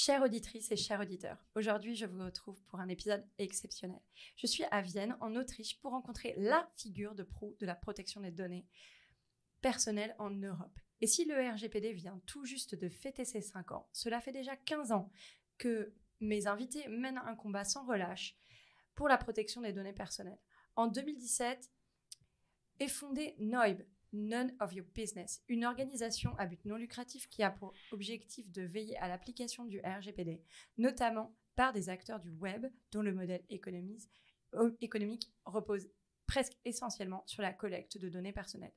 Chères auditrices et chers auditeurs, aujourd'hui je vous retrouve pour un épisode exceptionnel. Je suis à Vienne, en Autriche, pour rencontrer la figure de proue de la protection des données personnelles en Europe. Et si le RGPD vient tout juste de fêter ses 5 ans, cela fait déjà 15 ans que mes invités mènent un combat sans relâche pour la protection des données personnelles. En 2017 est fondé NOIB, None of Your Business, une organisation à but non lucratif qui a pour objectif de veiller à l'application du RGPD, notamment par des acteurs du web dont le modèle euh, économique repose presque essentiellement sur la collecte de données personnelles.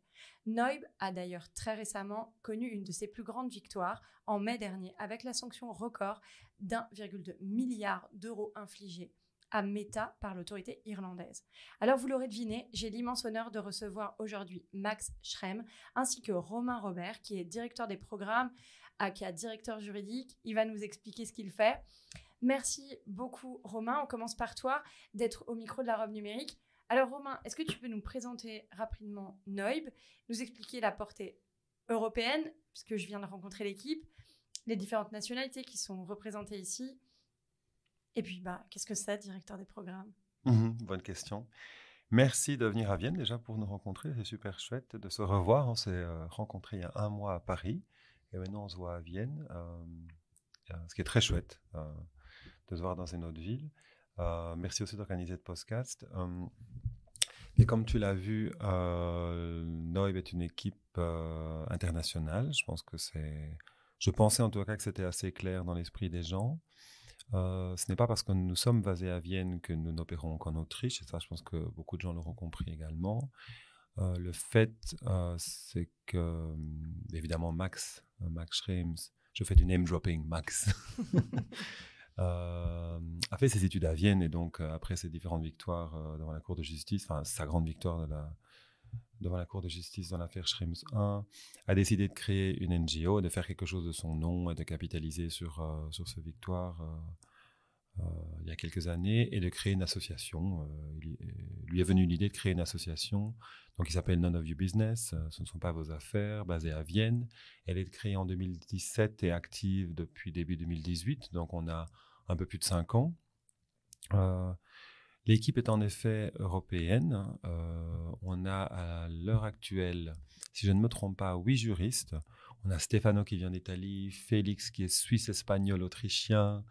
Noib a d'ailleurs très récemment connu une de ses plus grandes victoires en mai dernier avec la sanction record d'1,2 milliard d'euros infligés à Meta par l'autorité irlandaise. Alors vous l'aurez deviné, j'ai l'immense honneur de recevoir aujourd'hui Max Schrem ainsi que Romain Robert qui est directeur des programmes, qui est directeur juridique. Il va nous expliquer ce qu'il fait. Merci beaucoup Romain, on commence par toi d'être au micro de la robe numérique. Alors Romain, est-ce que tu peux nous présenter rapidement Noib, nous expliquer la portée européenne, puisque je viens de rencontrer l'équipe, les différentes nationalités qui sont représentées ici, et puis, bah, qu'est-ce que c'est, directeur des programmes mhm, Bonne question. Merci de venir à Vienne déjà pour nous rencontrer. C'est super chouette de se revoir. On s'est euh, rencontrés il y a un mois à Paris et maintenant on se voit à Vienne, euh, euh, ce qui est très chouette de se voir dans une autre ville. merci aussi d'organiser ce podcast. et comme tu l'as vu, Noib est une équipe internationale. Je pense que c'est. Je pensais en tout cas que c'était assez clair dans l'esprit des gens. Euh, ce n'est pas parce que nous sommes basés à Vienne que nous n'opérons qu'en Autriche, et ça je pense que beaucoup de gens l'auront compris également. Euh, le fait, euh, c'est que, hum, évidemment, Max, Max Schrems, je fais du name dropping, Max, a fait ses études à Vienne et donc, après ses différentes victoires devant la Cour de justice, enfin, sa grande victoire de la, devant la Cour de justice dans l'affaire Schrems 1, a décidé de créer une NGO de faire quelque chose de son nom et de capitaliser sur, euh, sur cette victoire euh, euh, il y a quelques années et de créer une association. Il, lui est venue l'idée de créer une association donc qui s'appelle None of Your Business, ce ne sont pas vos affaires, basée à Vienne. Elle est créée en 2017 et active depuis début 2018, donc on a un peu plus de 5 ans. L'équipe est en effet européenne. Euh, on a à l'heure actuelle, si je ne me trompe pas, huit juristes. On a Stefano qui vient d'Italie, Félix qui est suisse, espagnol, autrichien,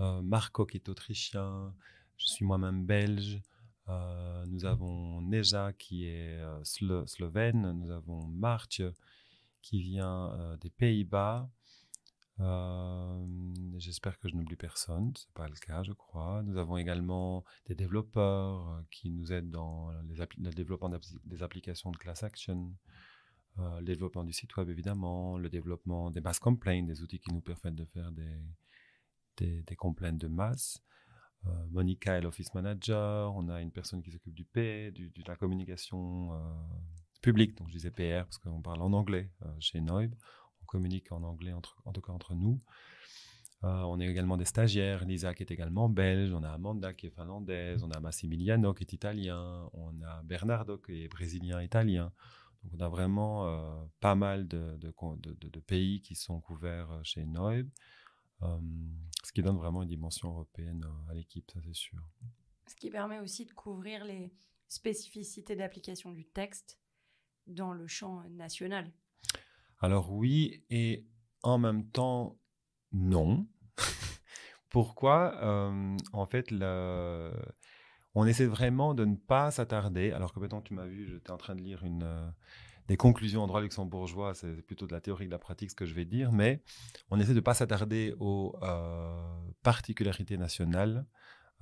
euh, Marco qui est autrichien, je suis moi-même belge. Euh, nous avons Neja qui est slovène, nous avons Martje qui vient des Pays-Bas. Euh, j'espère que je n'oublie personne, ce n'est pas le cas, je crois. Nous avons également des développeurs euh, qui nous aident dans le développement des applications de class action, euh, le développement du site web évidemment, le développement des mass complaints, des outils qui nous permettent de faire des, complaints de masse. Monica est l'office manager, on a une personne qui s'occupe du P, de la communication publique, donc je disais PR parce qu'on parle en anglais chez Noib communique en anglais, entre, en tout cas entre nous. Euh, on est également des stagiaires. Lisa qui est également belge. On a Amanda qui est finlandaise. On a Massimiliano qui est italien. On a Bernardo qui est brésilien-italien. Donc on a vraiment euh, pas mal de, pays qui sont couverts euh, chez Noib, ce qui donne vraiment une dimension européenne à l'équipe, ça c'est sûr. Ce qui permet aussi de couvrir les spécificités d'application du texte dans le champ national. Alors oui, et en même temps, non. Pourquoi En fait, on essaie vraiment de ne pas s'attarder. Alors que tu m'as vu, j'étais en train de lire euh, des conclusions en droit luxembourgeois, c'est plutôt de la théorie de la pratique ce que je vais dire, mais on essaie de ne pas s'attarder aux euh, particularités nationales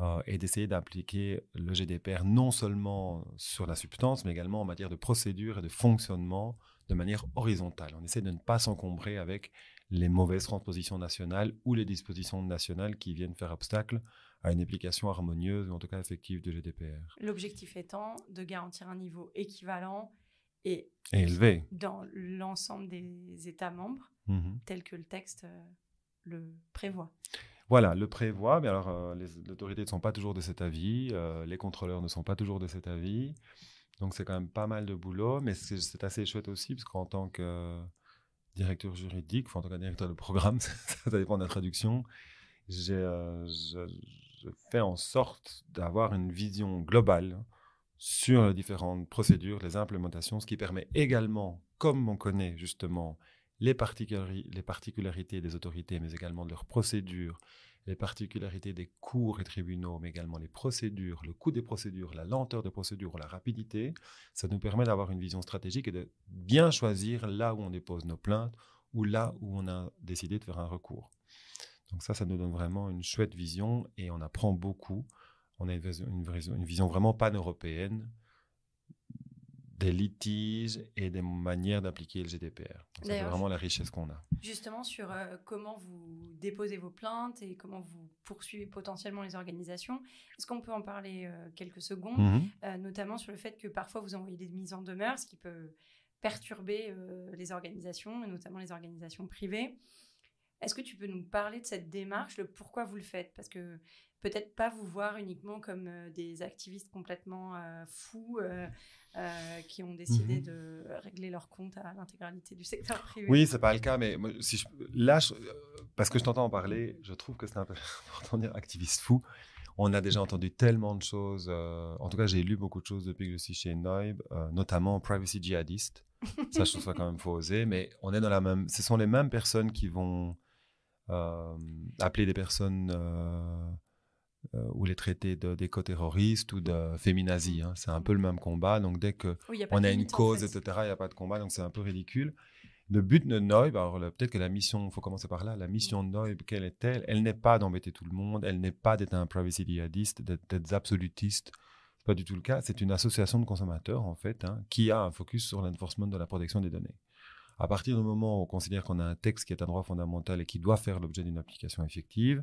euh, et d'essayer d'appliquer le GDPR non seulement sur la substance, mais également en matière de procédure et de fonctionnement de manière horizontale. On essaie de ne pas s'encombrer avec les mauvaises transpositions nationales ou les dispositions nationales qui viennent faire obstacle à une application harmonieuse ou en tout cas effective de GDPR. L'objectif étant de garantir un niveau équivalent et, élevé dans l'ensemble des États membres, mmh tel que le texte euh, le prévoit. Voilà, le prévoit, mais alors euh, les autorités ne sont pas toujours de cet avis, euh, les contrôleurs ne sont pas toujours de cet avis. Donc c'est quand même pas mal de boulot, mais c'est assez chouette aussi, parce qu'en tant que directeur juridique, enfin en tant que directeur de programme, ça dépend de la traduction, j'ai euh, je, fais en sorte d'avoir une vision globale sur les différentes procédures, les implémentations, ce qui permet également, comme on connaît justement les, les particularités des autorités, mais également de leurs procédures, les particularités des cours et tribunaux, mais également les procédures, le coût des procédures, la lenteur des procédures, la rapidité. Ça nous permet d'avoir une vision stratégique et de bien choisir là où on dépose nos plaintes ou là où on a décidé de faire un recours. Donc ça, ça nous donne vraiment une chouette vision et on apprend beaucoup. On a une, vision, une vision vraiment pan-européenne des litiges et des manières d'appliquer le GDPR. C'est vraiment la richesse qu'on a. Justement, sur euh, comment vous déposez vos plaintes et comment vous poursuivez potentiellement les organisations, est-ce qu'on peut en parler euh, quelques secondes, mmh euh, notamment sur le fait que parfois vous envoyez des mises en demeure, ce qui peut perturber les organisations, notamment les organisations privées. Est-ce que tu peux nous parler de cette démarche, le pourquoi vous le faites Parce que peut-être pas vous voir uniquement comme euh, des activistes complètement euh, fous euh, qui ont décidé mhm. de régler leur compte à l'intégralité du secteur privé. Oui, c'est pas le cas, mais si je, là, parce que je t'entends en parler, je trouve que c'est un peu important de dire activiste fou. On a déjà entendu tellement de choses. en tout cas, j'ai lu beaucoup de choses depuis que je suis chez Noib, notamment privacy djihadiste. ça, je trouve ça quand même faut oser. Mais on est dans la même. Ce sont les mêmes personnes qui vont appeler des personnes euh, ou les traiter d'éco-terroristes ou de féminazis. Mm. Hein. C'est un peu le même combat. Donc, dès qu'on a, on a une cause, etc., il n'y a pas de combat. Donc, c'est un peu ridicule. Le but de Noib, bah, alors peut-être que la mission, il faut commencer par là, la mm. mission de Noib, quelle est-elle Elle, n'est pas d'embêter tout le monde, elle n'est pas d'être un privacy djihadiste, d'être absolutiste. Ce pas du tout le cas. C'est une association de consommateurs, en fait, hein, qui a un focus sur l'enforcement de la protection des données. À partir du moment où on considère qu'on a un texte qui est un droit fondamental et qui doit faire l'objet d'une application effective,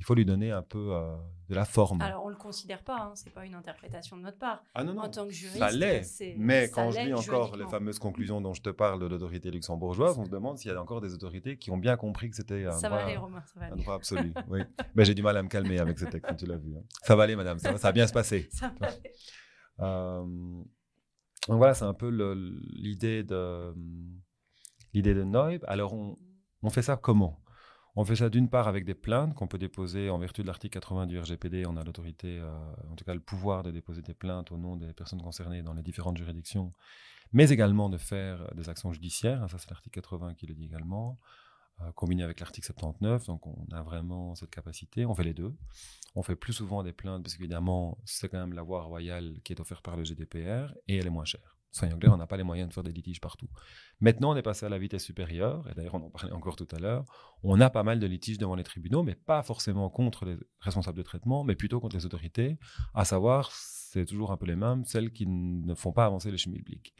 il faut lui donner un peu euh, de la forme. Alors, on ne le considère pas, hein, ce n'est pas une interprétation de notre part. Ah, en tant que juriste, ça l'est. Mais quand je lis encore les fameuses conclusions dont je te parle de l'autorité luxembourgeoise, on se demande s'il y a encore des autorités qui ont bien compris que c'était un, ça droit, va aller, absolu. Mais j'ai du mal à me calmer avec ce texte, hein, tu l'as vu. Hein. Ça va aller, madame, ça va, ça bien se passer. Euh, donc voilà, c'est un peu l'idée de l'idée de NOIB. Alors, on, on fait ça comment on fait ça d'une part avec des plaintes qu'on peut déposer en vertu de l'article 80 du RGPD. On a l'autorité, euh, en tout cas le pouvoir de déposer des plaintes au nom des personnes concernées dans les différentes juridictions, mais également de faire des actions judiciaires. Ça, c'est l'article 80 qui le dit également, euh, combiné avec l'article 79. Donc, on a vraiment cette capacité. On fait les deux. On fait plus souvent des plaintes parce qu'évidemment, c'est quand même la voie royale qui est offerte par le GDPR et elle est moins chère. Soyons clairs, on n'a pas les moyens de faire des litiges partout. Maintenant, on est passé à la vitesse supérieure, et d'ailleurs, on en parlait encore tout à l'heure. On a pas mal de litiges devant les tribunaux, mais pas forcément contre les responsables de traitement, mais plutôt contre les autorités, à savoir, c'est toujours un peu les mêmes, celles qui ne font pas avancer les chemins publiques.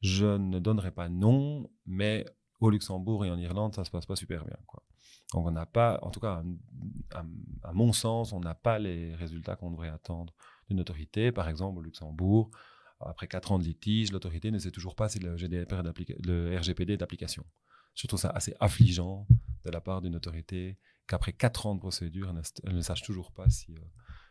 Je ne donnerai pas non, mais au Luxembourg et en Irlande, ça se passe pas super bien. Donc, on n'a pas, en tout cas, à, à mon sens, on n'a pas les résultats qu'on devrait attendre d'une autorité. Par exemple, au Luxembourg, après quatre ans de litige, l'autorité ne sait toujours pas si le, RGPD est d'application. Je trouve ça assez affligeant de la part d'une autorité qu'après quatre ans de procédure, elle ne, sache toujours pas si euh,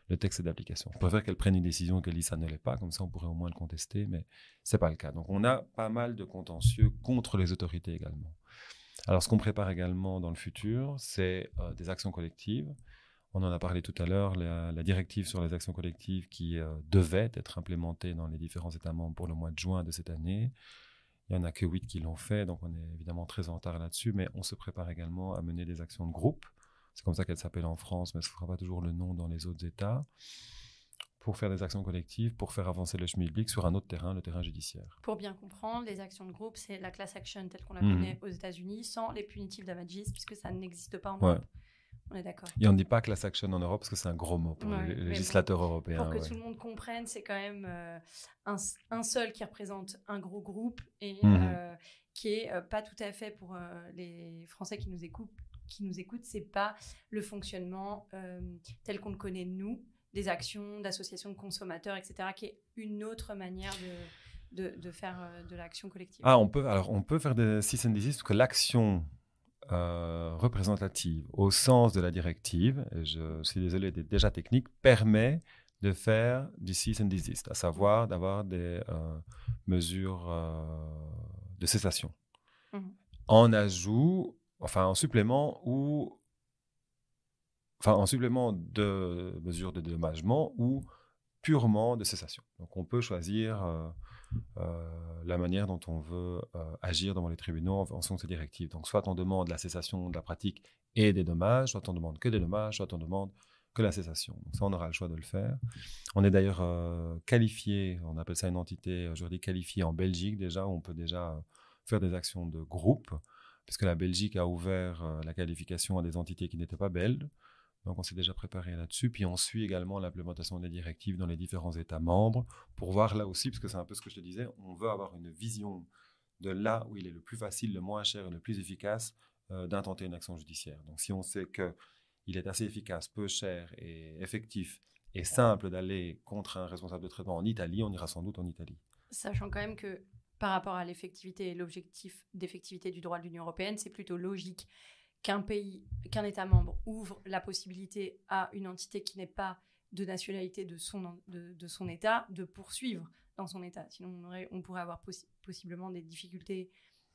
le texte est d'application. Je préfère qu'elle prenne une décision qu'elle dise ça ne l'est pas, comme ça on pourrait au moins le contester, mais ce n'est pas le cas. Donc on a pas mal de contentieux contre les autorités également. Alors ce qu'on prépare également dans le futur, c'est euh, des actions collectives on en a parlé tout à l'heure, la, directive sur les actions collectives qui euh, devait être implémentée dans les différents États membres pour le mois de juin de cette année. Il n'y en a que huit qui l'ont fait, donc on est évidemment très en retard là-dessus, mais on se prépare également à mener des actions de groupe. C'est comme ça qu'elle s'appelle en France, mais ce ne fera pas toujours le nom dans les autres États pour faire des actions collectives, pour faire avancer le chemin public sur un autre terrain, le terrain judiciaire. Pour bien comprendre, les actions de groupe, c'est la class action telle qu'on la mmh. connaît aux États-Unis, sans les punitives damages, puisque ça n'existe pas en Europe. On est d'accord. Et on ne dit pas class action en Europe parce que c'est un gros mot pour les législateurs européens. Pour que tout le monde comprenne, c'est quand même euh, un, seul qui représente un gros groupe et mhm. euh, qui est euh, pas tout à fait pour les Français qui nous écoutent. Qui nous écoutent, c'est pas le fonctionnement tel qu'on le connaît nous, des actions, d'associations de consommateurs, etc., qui est une autre manière de. faire de l'action collective. Ah, on peut, alors on peut faire des six and parce que l'action euh, représentative au sens de la directive, et je suis désolé déjà technique, permet de faire du cease and desist, à savoir d'avoir des euh, mesures euh, de cessation. Mhm. En ajout, enfin en supplément ou enfin en supplément de mesures de dédommagement ou purement de cessation. Donc on peut choisir euh, la manière dont on veut euh, agir devant les tribunaux en, fonction de ces directives. Donc, soit on demande la cessation de la pratique et des dommages, soit on demande que des dommages, soit on demande que la cessation. Donc ça, on aura le choix de le faire. On est d'ailleurs euh, qualifié, on appelle ça une entité juridique qualifiée en Belgique déjà, on peut déjà faire des actions de groupe, puisque la Belgique a ouvert la qualification à des entités qui n'étaient pas belges. Donc on s'est déjà préparé là-dessus. Puis on suit également l'implémentation des directives dans les différents États membres pour voir là aussi, parce que c'est un peu ce que je te disais, on veut avoir une vision de là où il est le plus facile, le moins cher et le plus efficace euh, d'intenter une action judiciaire. Donc si on sait que il est assez efficace, peu cher et effectif et simple d'aller contre un responsable de traitement en Italie, on ira sans doute en Italie. Sachant quand même que par rapport à l'effectivité et l'objectif d'effectivité du droit de l'Union européenne, c'est plutôt logique qu'un pays, qu'un État membre ouvre la possibilité à une entité qui n'est pas de nationalité de son, de, de, son État de poursuivre dans son État. Sinon, on, pourrait avoir possiblement des difficultés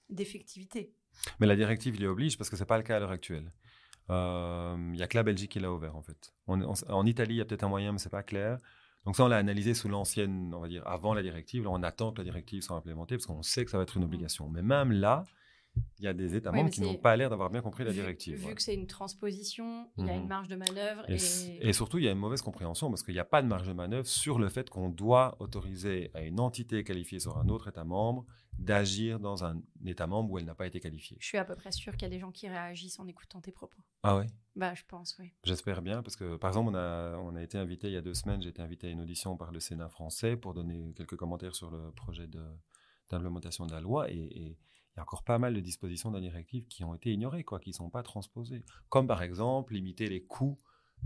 d'effectivité. Mais la directive l'y oblige parce que ce n'est pas le cas à l'heure actuelle. Euh, il n'y a que la Belgique qui l'a ouvert en fait. On, en Italie, il y a peut-être un moyen, mais ce n'est pas clair. Donc ça, on l'a analysé sous l'ancienne, on va dire, avant la directive. on attend que la directive soit implémentée parce qu'on sait que ça va être une obligation. Mais même là, il y a des États membres qui n'ont pas l'air d'avoir bien compris la directive. Vu, que c'est une transposition, il y a une mhm. marge de manœuvre. Et, surtout, il y a une mauvaise compréhension parce qu'il n'y a pas de marge de manœuvre sur le fait qu'on doit autoriser à une entité qualifiée sur un autre État membre d'agir dans un État membre où elle n'a pas été qualifiée. Je suis à peu près sûr qu'il y a des gens qui réagissent en écoutant tes propos. Ah oui Bah, je pense, oui. J'espère bien parce que, par exemple, on a, on a été invité il y a deux semaines, j'ai été invité à une audition par le Sénat français pour donner quelques commentaires sur le projet de d'implémentation de la loi et il y a encore pas mal de dispositions dans la directive qui ont été ignorées, quoi, qui ne sont pas transposées. Comme par exemple limiter les coûts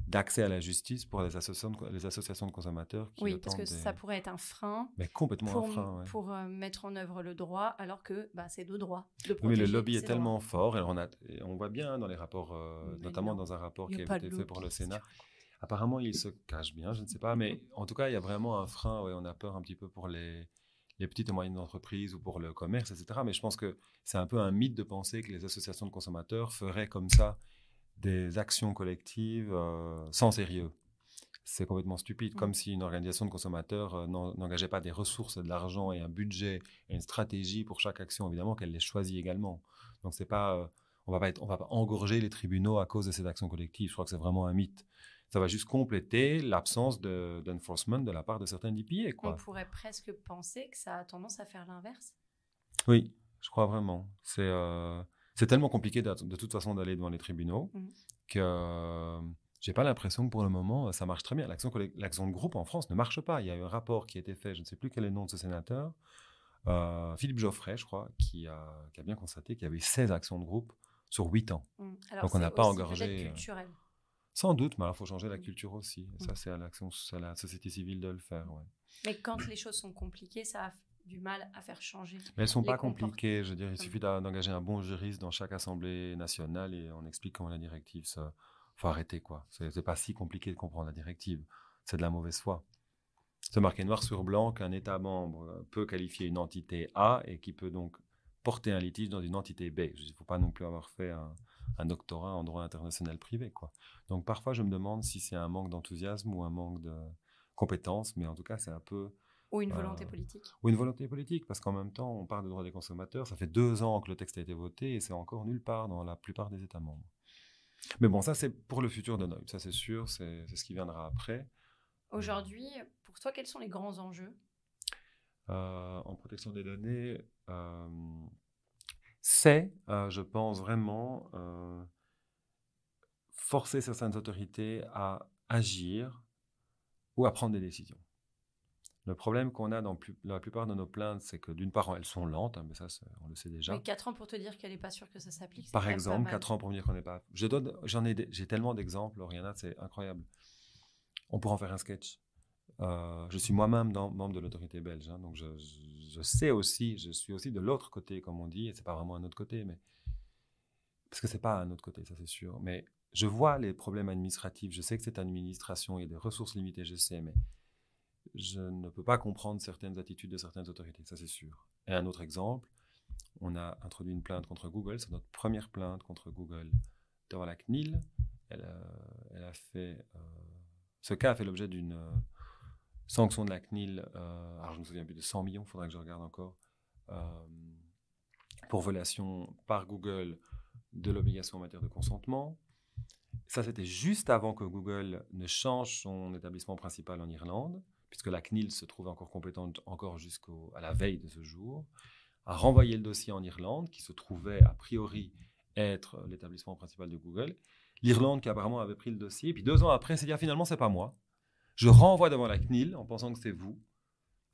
d'accès à la justice pour les associations de, les associations de consommateurs. oui, parce que ça pourrait être un frein. Mais complètement pour, un frein. Pour euh, mettre en œuvre le droit, alors que bah, c'est de droit. mais le lobby est, tellement fort, et on, a, on voit bien dans les rapports, euh, notamment dans un rapport qui a, été fait pour le Sénat. Apparemment, il se cache bien, je ne sais pas, mais en tout cas, il y a vraiment un frein. on a peur un petit peu pour les, les petites et moyennes entreprises ou pour le commerce, etc. Mais je pense que c'est un peu un mythe de penser que les associations de consommateurs feraient comme ça des actions collectives euh, sans sérieux. C'est complètement stupide, mm. comme si une organisation de consommateurs euh, n'engageait pas des ressources, de l'argent et un budget et une stratégie pour chaque action, évidemment qu'elle les choisit également. Donc pas, euh, on ne va pas engorger les tribunaux à cause de cette action collective. Je crois que c'est vraiment un mythe ça va juste compléter l'absence d'enforcement de, la part de certains députés. Quoi. On pourrait presque penser que ça a tendance à faire l'inverse. Oui, je crois vraiment. C'est euh, tellement compliqué de, de toute façon d'aller devant les tribunaux mmh. que euh, j'ai pas l'impression que pour le moment ça marche très bien. L'action de groupe en France ne marche pas. Il y a eu un rapport qui a été fait, je ne sais plus quel est le nom de ce sénateur, euh, Philippe Geoffrey, je crois, qui a, qui a bien constaté qu'il y avait 16 actions de groupe sur 8 ans. Mmh. Donc on n'a pas engorgé. Euh, culturel. Sans doute, mais il faut changer la mmh. culture aussi. ça, c'est à, à, la société civile de le faire. Mais quand les choses sont compliquées, ça a du mal à faire changer. Mais elles sont pas compliquées. Je veux il suffit d'engager un bon juriste dans chaque assemblée nationale et on explique comment la directive se. Faut arrêter quoi. C'est pas si compliqué de comprendre la directive. C'est de la mauvaise foi. C'est marqué noir sur blanc qu'un État membre euh, peut qualifier une entité A et qui peut donc porter un litige dans une entité B. Il ne faut pas non plus avoir fait un, doctorat en droit international privé. Quoi. Donc parfois, je me demande si c'est un manque d'enthousiasme ou un manque de compétences, mais en tout cas, c'est un peu... Ou une euh, volonté politique. Ou une volonté politique, parce qu'en même temps, on parle de droit des consommateurs. Ça fait deux ans que le texte a été voté et c'est encore nulle part dans la plupart des États membres. Mais bon, ça, c'est pour le futur de Noël. ça c'est sûr, c'est ce qui viendra après. Aujourd'hui, pour toi, quels sont les grands enjeux euh, En protection des données, euh, c'est, euh, je pense vraiment, euh, forcer certaines autorités à agir ou à prendre des décisions. Le problème qu'on a dans la plupart de nos plaintes, c'est que d'une part, elles sont lentes, hein, mais ça, on le sait déjà. Mais 4 ans pour te dire qu'elle n'est pas sûre que ça s'applique. Par exemple, 4 ans pour me dire qu'on n'est pas. j'en ai, j'ai tellement d'exemples, Oriana, c'est incroyable. On pourrait en faire un sketch. Euh, je suis moi-même membre de l'autorité belge, hein, donc je, sais aussi, je suis aussi de l'autre côté, comme on dit, et c'est pas vraiment un autre côté, mais parce que c'est pas un autre côté, ça c'est sûr. Mais je vois les problèmes administratifs, je sais que cette administration a des ressources limitées, je sais, mais je ne peux pas comprendre certaines attitudes de certaines autorités, ça c'est sûr. Et un autre exemple, on a introduit une plainte contre Google, c'est notre première plainte contre Google devant la CNIL. Elle a, fait, euh, ce cas a fait l'objet d'une euh, Sanction de la CNIL, euh, alors je ne me souviens plus de 100 millions, il faudra que je regarde encore, euh, pour violation par Google de l'obligation en matière de consentement. Ça, c'était juste avant que Google ne change son établissement principal en Irlande, puisque la CNIL se trouve encore compétente encore jusqu'à la veille de ce jour, à renvoyer le dossier en Irlande, qui se trouvait a priori être l'établissement principal de Google. L'Irlande qui apparemment avait pris le dossier, puis deux ans après, c'est dit ah, finalement c'est pas moi. Je renvoie devant la CNIL en pensant que c'est vous.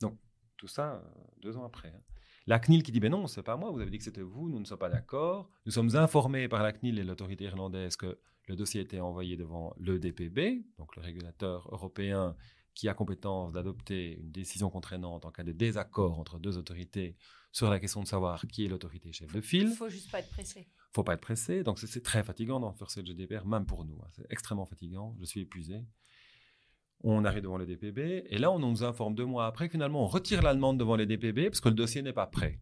Donc, tout ça, euh, deux ans après. Hein. La CNIL qui dit, mais ben non, c'est pas moi, vous avez dit que c'était vous, nous ne sommes pas d'accord. Nous sommes informés par la CNIL et l'autorité irlandaise que le dossier a été envoyé devant le DPB, donc le régulateur européen qui a compétence d'adopter une décision contraignante en cas de désaccord entre deux autorités sur la question de savoir qui est l'autorité chef de file. Il faut juste pas être pressé. Il faut pas être pressé. Donc c'est très fatigant d'enforcer le GDPR, même pour nous. Hein. C'est extrêmement fatigant. Je suis épuisé on arrive devant les DPB, et là, on nous informe deux mois après, finalement, on retire la demande devant les DPB parce que le dossier n'est pas prêt.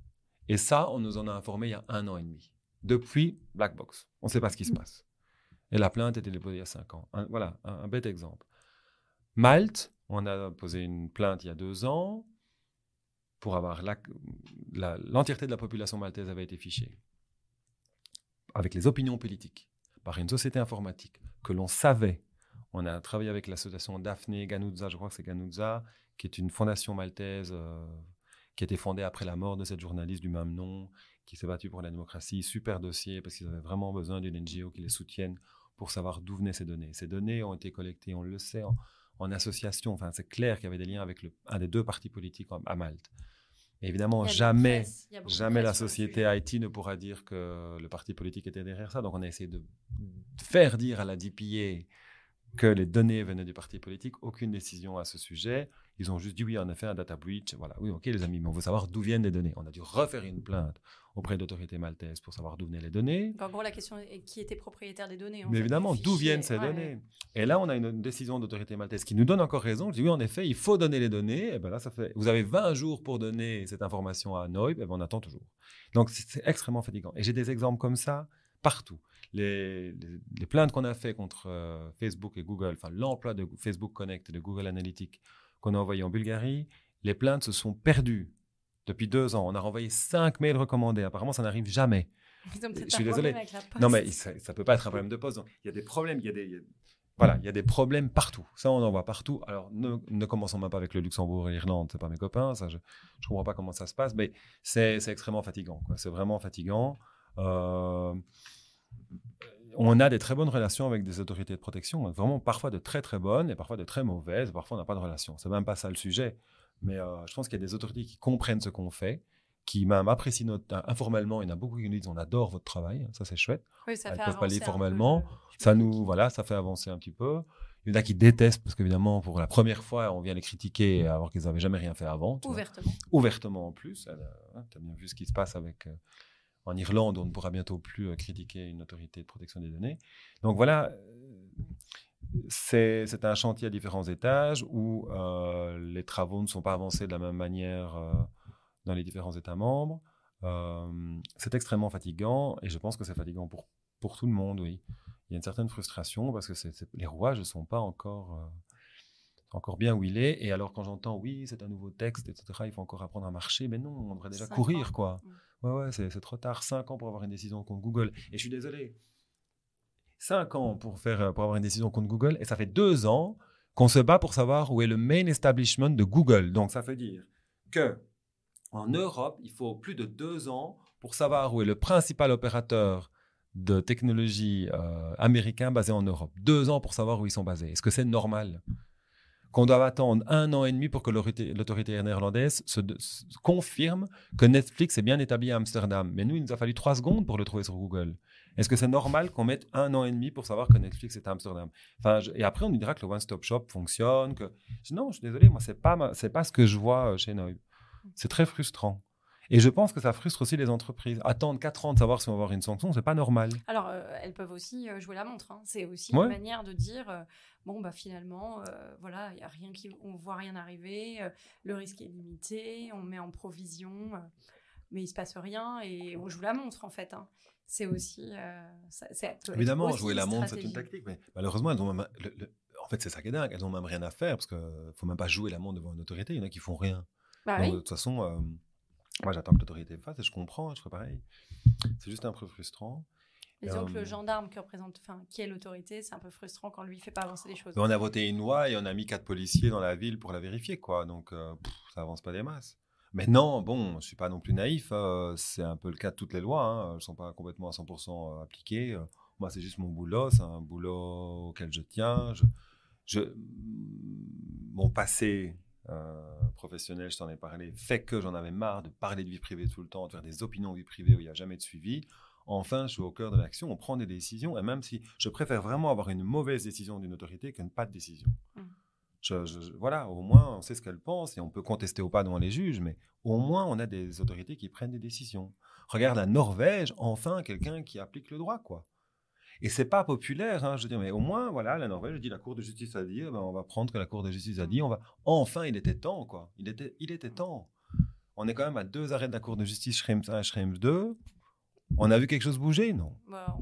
Et ça, on nous en a informé il y a un an et demi. Depuis Black Box, on ne sait pas ce qui se passe. Et la plainte était déposée il y a cinq ans. voilà, un, un, bête exemple. Malte, on a posé une plainte il y a deux ans pour avoir l'entièreté de la population maltaise avait été fichée avec les opinions politiques par une société informatique que l'on savait on a travaillé avec l'association Daphné Ganuzza, je crois que c'est Ganuzza, qui est une fondation maltaise euh, qui a été fondée après la mort de cette journaliste du même nom, qui s'est battue pour la démocratie. Super dossier, parce qu'ils avaient vraiment besoin d'une NGO qui les soutienne pour savoir d'où venaient ces données. Ces données ont été collectées, on le sait, en, association. Enfin, c'est clair qu'il y avait des liens avec le, un des deux partis politiques à Malte. évidemment, jamais, jamais la société Haïti ne pourra dire que le parti politique était derrière ça. Donc, on a essayé de, faire dire à la DPA que les données venaient du parti politique, aucune décision à ce sujet. Ils ont juste dit oui, en effet, un data breach. Voilà, oui, ok, les amis, mais on veut savoir d'où viennent les données. On a dû refaire une plainte auprès de l'autorité maltaise pour savoir d'où venaient les données. en gros, la question est qui était propriétaire des données. Mais évidemment, d'où viennent ces données Et là, on a une, décision d'autorité maltaise qui nous donne encore raison. Je dis oui, en effet, il faut donner les données. Et ben là, ça fait, vous avez 20 jours pour donner cette information à Noib. Et ben, on attend toujours. Donc, c'est extrêmement fatigant. Et j'ai des exemples comme ça partout les, plaintes qu'on a fait contre euh, Facebook et Google, enfin l'emploi de Facebook Connect et de Google Analytics qu'on a envoyé en Bulgarie, les plaintes se sont perdues depuis deux ans. On a renvoyé cinq mails recommandés. Apparemment, ça n'arrive jamais. Je suis désolé. Non, mais ça ne peut pas être un problème de poste. il y a des problèmes, il y a des, Voilà, il y a des problèmes partout. Ça, on en voit partout. Alors, ne, commençons même pas avec le Luxembourg et l'Irlande, c'est pas mes copains. Ça, je ne comprends pas comment ça se passe, mais c'est extrêmement fatigant. C'est vraiment fatigant. Euh, on a des très bonnes relations avec des autorités de protection, vraiment parfois de très très bonnes et parfois de très mauvaises, parfois on n'a pas de relation. C'est même pas ça le sujet. Mais euh, je pense qu'il y a des autorités qui comprennent ce qu'on fait, qui même apprécient notre, euh, informellement. Il y en a beaucoup qui nous disent on adore votre travail, ça c'est chouette. Oui, ça Elles peuvent pas aller formellement. Ça nous, voilà, ça fait avancer un petit peu. Il y en a qui détestent parce qu'évidemment, pour la première fois, on vient les critiquer alors qu'ils n'avaient jamais rien fait avant. Ouvertement. Ouvertement en plus. Euh, hein, tu as bien vu ce qui se passe avec en Irlande, on ne pourra bientôt plus euh, critiquer une autorité de protection des données. Donc voilà, euh, c'est un chantier à différents étages où euh, les travaux ne sont pas avancés de la même manière dans les différents États membres. c'est extrêmement fatigant et je pense que c'est fatigant pour, pour tout le monde, oui. Il y a une certaine frustration parce que les rouages ne sont pas encore encore bien où il est. Et alors, quand j'entends, oui, c'est un nouveau texte, etc., il faut encore apprendre à marcher, mais non, on devrait déjà courir, quoi. Mm. Ouais, ouais, c'est trop tard. Cinq ans pour avoir une décision contre Google. Et je suis désolé. Cinq ans pour, faire, pour avoir une décision contre Google, et ça fait deux ans qu'on se bat pour savoir où est le main establishment de Google. Donc, ça veut dire que en Europe, il faut plus de deux ans pour savoir où est le principal opérateur de technologie euh, américain basé en Europe. Deux ans pour savoir où ils sont basés. Est-ce que c'est normal qu'on doit attendre un an et demi pour que l'autorité néerlandaise se, confirme que Netflix est bien établi à Amsterdam. Mais nous, il nous a fallu trois secondes pour le trouver sur Google. Est-ce que c'est normal qu'on mette un an et demi pour savoir que Netflix est à Amsterdam Et après, on nous dira que le one-stop shop fonctionne. non, je suis désolé, moi, ce n'est pas, pas ce que je vois euh, chez nous. C'est très frustrant. Et je pense que ça frustre aussi les entreprises. Attendre 4 ans de savoir si on va avoir une sanction, c'est pas normal. Alors, euh, elles peuvent aussi euh, jouer la montre. Hein. C'est aussi une manière de dire euh, bon, bah finalement, on voilà, y a rien qui, on voit rien arriver, le risque est limité, on met en provision, mais il se passe rien et on joue la montre en fait. Hein. c'est aussi. Évidemment, jouer la montre, c'est une tactique, mais malheureusement, elles ont en fait, c'est ça qui est dingue. Elles n'ont même rien à faire parce qu'il ne faut même pas jouer la montre devant une autorité. Il y en a qui font rien. Bah de toute façon. Moi, j'attends que l'autorité me fasse et je comprends, hein, je fais pareil. C'est juste un peu frustrant. Disons que le euh, gendarme qui représente, enfin, qui est l'autorité, c'est un peu frustrant quand lui fait pas avancer les choses. on a voté une loi et on a mis quatre policiers dans la ville pour la vérifier, quoi. Donc euh, ça avance pas des masses. Mais non, bon, je suis pas non plus naïf. Hein. c'est un peu le cas de toutes les lois. Je hein. Elles ne sont pas complètement à 100% euh, appliquées. moi, c'est juste mon boulot. C'est un boulot auquel je tiens. Je, je mon passé euh, professionnel, je t'en ai parlé, fait que j'en avais marre de parler de vie privée tout le temps, de faire des opinions de vie privée où il n'y a jamais de suivi. Enfin, je suis au cœur de l'action, on prend des décisions, et même si je préfère vraiment avoir une mauvaise décision d'une autorité qu'une pas de décision. Mmh. voilà, au moins on sait ce qu'elle pense et on peut contester ou pas devant les juges, mais au moins on a des autorités qui prennent des décisions. Regarde la Norvège, enfin quelqu'un qui applique le droit, quoi. Et c'est pas populaire, hein. je veux dire, mais au moins, voilà, la Norvège dit la Cour de justice a dit, ben, on va prendre que la Cour de justice a dit, on va. Enfin, il était temps, quoi. Il était, il était temps. On est quand même à deux arrêts de la Cour de justice, Schrems 1 et Schrems 2. On a vu quelque chose bouger, non bah,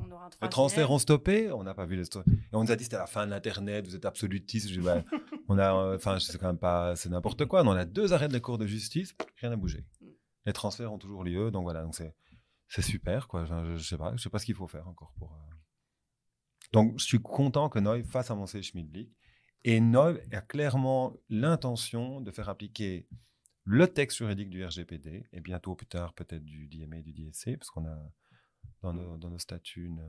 Les transferts ont stoppé, on n'a pas vu les Et on nous a dit c'était la fin de l'internet, vous êtes absolutiste. Ben, on a, euh, enfin, c'est quand même pas, c'est n'importe quoi. on a deux arrêts de la Cour de justice, rien n'a bougé. Mm. Les transferts ont toujours lieu, donc voilà, donc c'est, c'est super, quoi. Je, ne sais pas, je sais pas ce qu'il faut faire encore pour. Euh, donc, je suis content que Neu fasse avancer Schmidblick. Et Neu a clairement l'intention de faire appliquer le texte juridique du RGPD, et bientôt plus tard peut-être du DMA et du DSC, parce qu'on a dans nos, statuts une,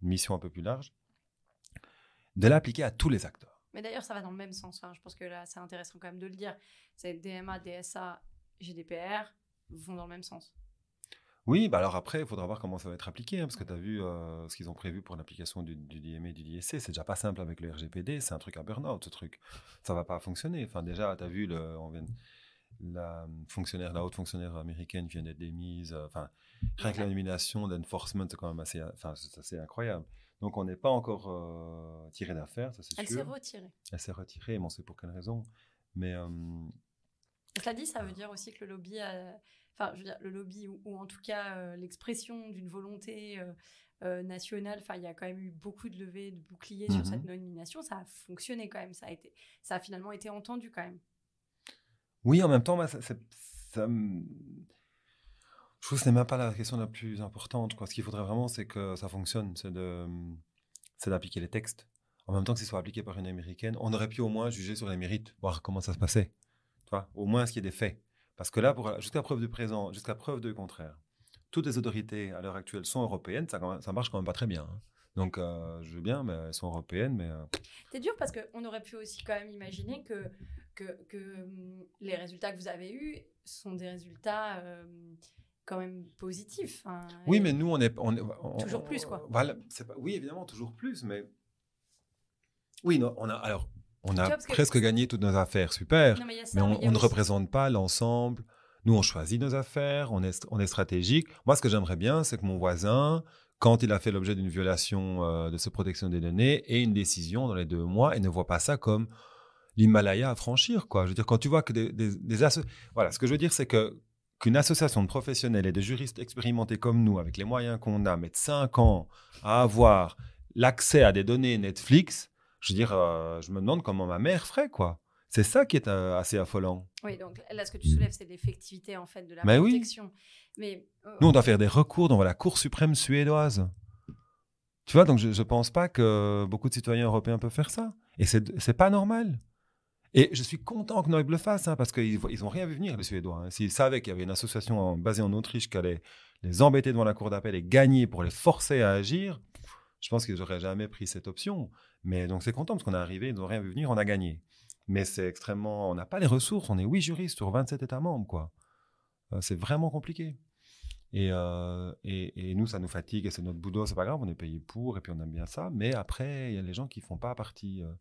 mission un peu plus large, de l'appliquer à tous les acteurs. Mais d'ailleurs, ça va dans le même sens. Hein. Je pense que là, c'est intéressant quand même de le dire. C'est DMA, DSA, GDPR vont dans le même sens. Oui, bah alors après, il faudra voir comment ça va être appliqué, hein, parce que tu as vu ce qu'ils ont prévu pour l'application du, du DMA et du DSC. C'est déjà pas simple avec le RGPD, c'est un truc à burn-out, ce truc. Ça va pas fonctionner. Enfin, déjà, tu as vu, la, hum, fonctionnaire, haute fonctionnaire américaine vient d'être démise. Enfin, rien que la d'enforcement, c'est quand même assez, incroyable. Donc, on n'est pas encore tiré d'affaire, Elle s'est retirée. Elle s'est retirée, mais on sait pour quelle raison. Mais. Hum, Cela dit, ça veut dire aussi que le lobby a enfin, je veux le lobby ou, en tout cas euh, l'expression d'une volonté euh, euh, nationale. Enfin, il y a quand même eu beaucoup de levées de boucliers sur cette mhm. nomination. Ça a fonctionné quand même. Ça a été, ça a finalement été entendu quand même. Oui, en même temps, bah, je trouve que ce n'est même pas la question la plus importante. Quoi. Ce qu'il faudrait vraiment, c'est que ça fonctionne. C'est de, c'est d'appliquer les textes. En même temps que ce soit appliqué par une américaine, on aurait pu au moins juger sur les mérites, voir comment ça se passait. Toi, au moins ce qui est des faits. Parce que là, jusqu'à preuve du présent, jusqu'à preuve du contraire, toutes les autorités à l'heure actuelle sont européennes, ça, ça marche quand même pas très bien. Hein. Donc, euh, je veux bien, mais elles sont européennes, mais... Euh, c'est dur parce qu'on aurait pu aussi quand même imaginer que, que, hum, les résultats que vous avez eus sont des résultats... Euh, quand même positifs. Hein, oui, mais nous, on est... toujours plus, quoi. Voilà, oui, évidemment, toujours plus, mais... Oui, on a, alors, on a presque gagné toutes nos affaires, super. mais, on, ne représente pas l'ensemble. Nous, on choisit nos affaires, on est, on stratégique. Moi, ce que j'aimerais bien, c'est que mon voisin, quand il a fait l'objet d'une violation euh, de sa protection des données, ait une décision dans les deux mois et ne voit pas ça comme l'Himalaya à franchir. Quoi. Je veux dire, quand tu vois que des, des, Voilà, ce que je veux dire, c'est que qu'une association de professionnels et de juristes expérimentés comme nous, avec les moyens qu'on a, mettre cinq ans à avoir l'accès à des données Netflix, je veux dire, euh, je me demande comment ma mère ferait, quoi. C'est ça qui est euh, assez affolant. Oui, donc là, ce que tu soulèves, c'est l'effectivité, en fait, de la Mais protection. Oui. Mais, euh, Nous, on doit faire des recours dans la Cour suprême suédoise. Tu vois, donc je ne pense pas que beaucoup de citoyens européens peuvent faire ça. Et c'est pas normal. Et je suis content que Noël le fasse, hein, parce qu'ils n'ont rien vu venir, les Suédois. Hein. S'ils savaient qu'il y avait une association basée en Autriche qui allait les embêter devant la cour d'appel et gagner pour les forcer à agir, je pense qu'ils n'auraient jamais pris cette option. Mais donc c'est content parce qu'on est arrivé, ils n'ont rien vu venir, on a gagné. Mais c'est extrêmement, on n'a pas les ressources, on est 8 juristes sur 27 États membres, quoi. Euh, c'est vraiment compliqué. Et, euh, et, et, nous, ça nous fatigue et c'est notre boulot, c'est pas grave, on est payé pour et puis on aime bien ça. Mais après, il y a les gens qui font pas partie euh,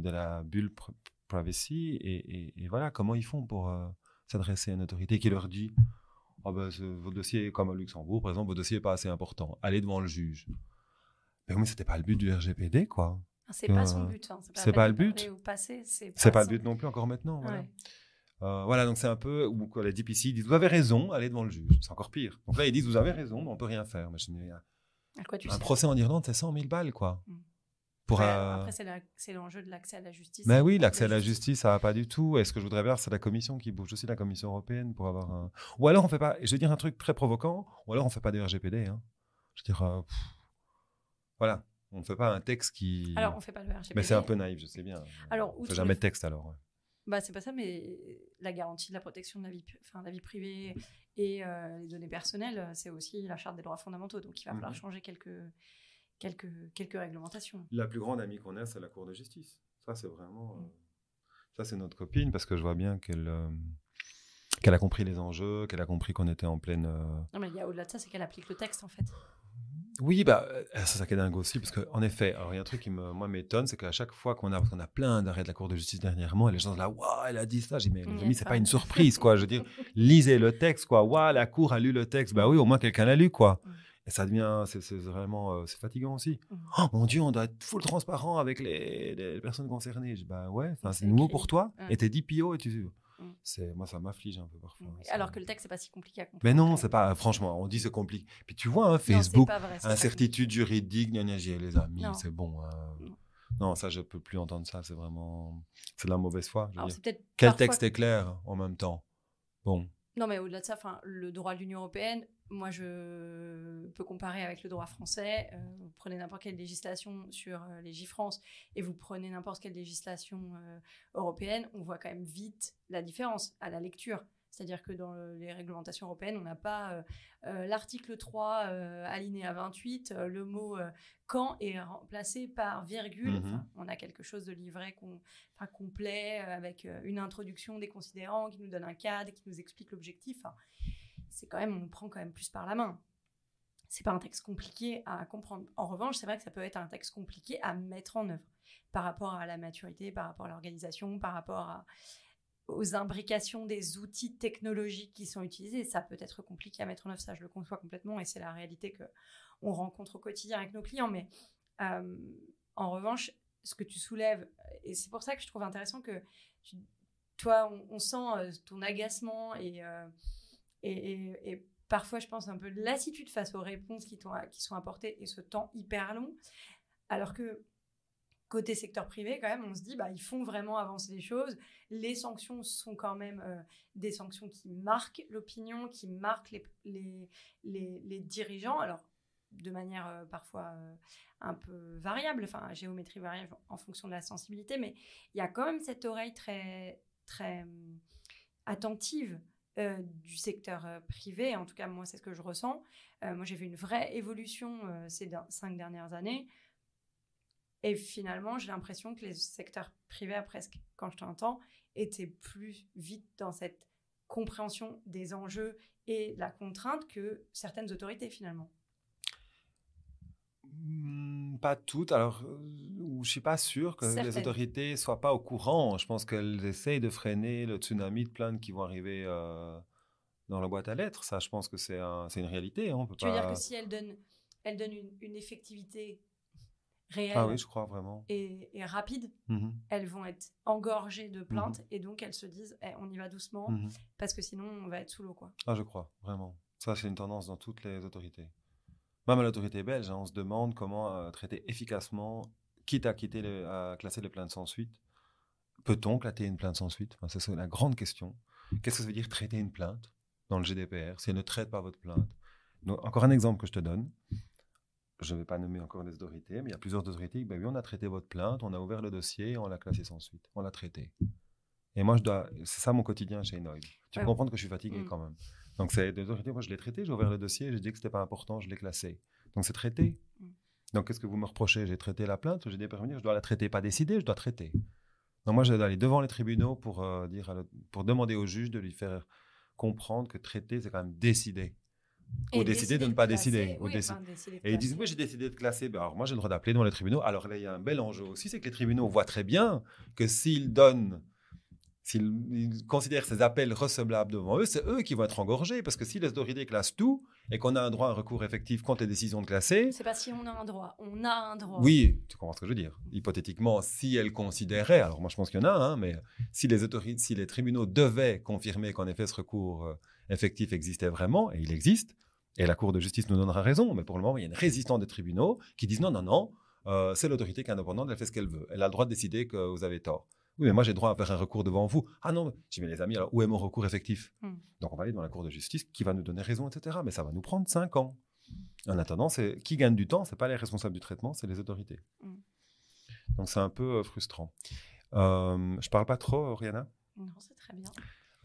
de, la bulle privacy et, et, voilà comment ils font pour s'adresser à une autorité qui leur dit oh ben, votre dossier, comme au Luxembourg, par exemple, votre dossier n'est pas assez important, allez devant le juge. Mais oui, c'était pas le but du RGPD, quoi. Ah, c'est n'est pas son euh, but. Hein. C'est pas, le but. C'est pas, pas le but non plus encore maintenant. Euh, voilà. donc c'est un peu où quoi, les DPC disent Vous avez raison, allez devant le juge. C'est encore pire. Donc là, ils disent Vous avez raison, mais on peut rien faire. un procès en Irlande, c'est 100 000 balles, quoi. Mm. Pour, Après, c'est l'enjeu de l'accès à la justice. Mais oui, l'accès à la justice, ça va pas du tout. Et ce que je voudrais voir, c'est la commission qui bouge aussi, la commission européenne, pour avoir un. Ou alors, on fait pas. Je vais dire un truc très provocant. ou alors on fait pas du RGPD. Hein. Je veux dire, euh, voilà. On ne fait pas un texte qui. Alors, on fait pas le RGPD. Mais c'est un peu naïf, je sais bien. Alors, ne fait jamais de texte alors. Bah, c'est pas ça, mais la garantie de la protection de la vie, enfin, la vie privée et euh, les données personnelles, euh, c'est aussi la charte des droits fondamentaux. Donc, il va falloir mhm. changer quelques, quelques, quelques réglementations. La plus grande amie qu'on a, c'est la Cour de justice. Ça, c'est vraiment. Euh, mm. ça, c'est notre copine parce que je vois bien qu'elle. qu'elle a compris les enjeux, qu'elle a compris qu'on était en pleine. Non, mais il y a au-delà de ça, c'est qu'elle applique le texte en fait. Oui, bah, euh, ah, c'est ça qui est dingue aussi, parce qu'en effet, il y a un truc qui moi m'étonne, c'est qu'à chaque fois qu'on a, a plein d'arrêts de la Cour de justice dernièrement, les gens là, waouh, elle a dit ça. J'ai dis, mais les c'est pas une surprise, quoi. Je veux dire, lisez le texte, quoi. Waouh, la Cour a lu le texte. Bah oui, au moins quelqu'un l'a lu, quoi. Mm. Et ça devient, c'est, vraiment, euh, c'est fatigant aussi. Mm. Oh mon Dieu, on doit être full transparent avec les, personnes concernées. Je dis, bah ouais, c'est nouveau pour toi. Et t'es DPO, et tu Mmh. C'est moi ça m'afflige un peu parfois. Mmh. Alors que le texte c'est pas si compliqué à comprendre. Mais non, c'est pas franchement, on dit c'est compliqué. Puis tu vois un hein, Facebook, incertitude juridique, gna, les amis, c'est bon. Euh, non, ça je peux plus entendre ça, c'est vraiment c'est de la mauvaise foi. Quel texte est clair en même temps Bon. Non, mais au-delà de ça, le droit de l'Union européenne, moi, je peux comparer avec le droit français. Euh, vous prenez n'importe quelle législation sur euh, les J-France et vous prenez n'importe quelle législation euh, européenne, on voit quand même vite la différence à la lecture. C'est-à-dire que dans euh, les réglementations européennes, on n'a pas euh, euh, l'article 3, euh, à 28, le mot quand est remplacé par virgule. Mhm. on a quelque chose de livré complet, avec une introduction des considérants qui nous donne un cadre, qui nous explique l'objectif. c'est quand même, on prend quand même plus par la main. C'est pas un texte compliqué à comprendre. En revanche, c'est vrai que ça peut être un texte compliqué à mettre en œuvre par rapport à la maturité, par rapport à l'organisation, par rapport à, aux imbrications des outils technologiques qui sont utilisés. Ça peut être compliqué à mettre en œuvre, ça je le conçois complètement et c'est la réalité que on rencontre au quotidien avec nos clients. Mais euh, en revanche, ce que tu soulèves, et c'est pour ça que je trouve intéressant que toi, on, sent euh, ton agacement euh, et, et, parfois, je pense, un peu de lassitude face aux réponses qui, qui sont apportées et ce temps hyper long. Alors que côté secteur privé, quand même, on se dit, bah, ils font vraiment avancer les choses. Les sanctions sont quand même euh, des sanctions qui marquent l'opinion, qui marquent les, dirigeants. Alors, de manière euh, parfois euh, un peu variable, enfin géométrie variable en fonction de la sensibilité, mais il y a quand même cette oreille très très hum, attentive du secteur privé. En tout cas, moi, c'est ce que je ressens. moi, j'ai vu une vraie évolution ces cinq dernières années et finalement, j'ai l'impression que les secteurs privés, à presque, quand je t'entends, étaient plus vite dans cette compréhension des enjeux et la contrainte que certaines autorités, finalement. Mmh, pas toutes. Alors, euh, je suis pas sûr que les autorités soient pas au courant. Je pense qu'elles essayent de freiner le tsunami de plaintes qui vont arriver euh, dans la boîte à lettres. Ça, je pense que c'est une réalité. Hein, on peut tu veux dire que si elles donnent, elles donnent une effectivité réelles. Ah oui, je crois vraiment. Et, et rapides, mmh elles vont être engorgées de mmh plaintes et donc elles se disent eh, on y va doucement mmh parce que sinon on va être sous l'eau. quoi. Ah, je crois, vraiment. Ça, c'est une tendance dans toutes les autorités. Même à l'autorité belge, hein, on se demande comment euh, traiter efficacement, quitte à, quitter le, classer les plaintes sans suite. Peut-on clater une plainte sans suite C'est la grande question. Qu'est-ce que ça veut dire traiter une plainte dans le GDPR si elle ne traite pas votre plainte donc, Encore un exemple que je te donne je ne vais pas nommer encore des autorités, mais il y a plusieurs autorités ben oui, on a traité votre plainte, on a ouvert le dossier, on l'a classé sans suite, on l'a traité. Et moi, je dois, c'est ça mon quotidien chez Noid. Tu peux comprendre que je suis fatigué mm. quand même. Donc, c'est des autorités, moi, je l'ai traité, j'ai ouvert le dossier, j'ai dit que ce n'était pas important, je l'ai classé. Donc, c'est traité. Mm. Donc, qu'est-ce que vous me reprochez J'ai traité la plainte, j'ai des ben, je dois la traiter, pas décider, je dois traiter. Donc, moi, je dois aller devant les tribunaux pour, euh, dire pour demander au juge de lui faire comprendre que traiter, c'est quand même décider ou décider de ne pas décider. et ils disent, oui, j'ai décidé de classer. Ben, alors moi, j'ai le droit d'appeler devant les tribunaux. Alors là, il y a un bel enjeu aussi, c'est que les tribunaux voient très bien que s'ils donnent S'ils considèrent ces appels recevables devant eux, c'est eux qui vont être engorgés, parce que si les autorités classent tout et qu'on a un droit à un recours effectif contre les décisions de classer. C'est pas si on a un droit, on a un droit. Oui, tu comprends ce que je veux dire. Hypothétiquement, si elles considéraient, alors moi je pense qu'il y en a, hein, mais si les, si les tribunaux devaient confirmer qu'en effet ce recours euh, effectif existait vraiment, et il existe, et la Cour de justice nous donnera raison, mais pour le moment, il y a une résistance des tribunaux qui disent non, non, non, euh, c'est l'autorité qui est indépendante, elle fait ce qu'elle veut, elle a le droit de décider que vous avez tort mais moi, j'ai droit à faire un recours devant vous. Ah non, j'ai mis les amis, alors où est mon recours effectif hmm. Donc, on va aller dans la Cour de justice qui va nous donner raison, etc. Mais ça va nous prendre cinq ans. En attendant, c'est qui gagne du temps, c'est pas les responsables du traitement, c'est les autorités. Hmm. Donc, c'est un peu euh, frustrant. Euh, je parle pas trop, Rihanna Non, c'est très bien.